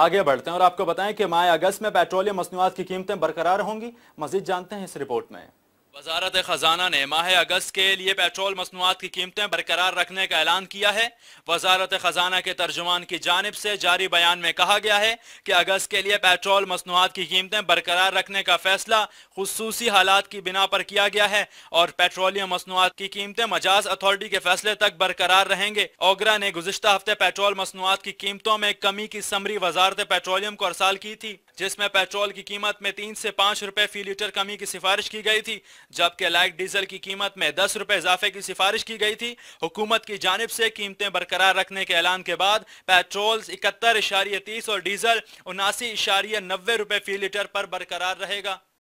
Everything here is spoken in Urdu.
आगे बढ़ते हैं और आपको बताएं कि माह अगस्त में पेट्रोलियम मसनूआत की कीमतें बरकरार होंगी मजीद जानते हैं इस रिपोर्ट में وزارت خزانہ نے ماہ اگست کے لیے پیٹرول مصنوعات کی قیمتیں برقرار رکھنے کا اعلان کیا ہے وزارت خزانہ کے ترجمان کی جانب سے جاری بیان میں کہا گیا ہے کہ اگست کے لیے پیٹرول مصنوعات کی قیمتیں برقرار رکھنے کا فیصلہ خصوصی حالات کی بنا پر کیا گیا ہے اور پیٹرولیم مصنوعات کی قیمتیں مجاز اتھارٹی کے فیصلے تک برقرار رہیں گے اوگرا نے گزشتہ ہفتے پیٹرول مصنوعات کی قیمتوں میں کمی کی سمری وزارت پیٹرولیم کو ارسال کی تھی जिसमें पेट्रोल की कीमत में तीन से पांच रुपए फी लीटर कमी की सिफारिश की गई थी जबकि लाइट डीजल की कीमत में दस रुपए इजाफे की सिफारिश की गई थी हुकूमत की जानब से कीमतें बरकरार रखने के ऐलान के बाद पेट्रोल इकहत्तर इशारिय तीस और डीजल उनासी इशारिया नब्बे रुपए फी लीटर पर बरकरार रहेगा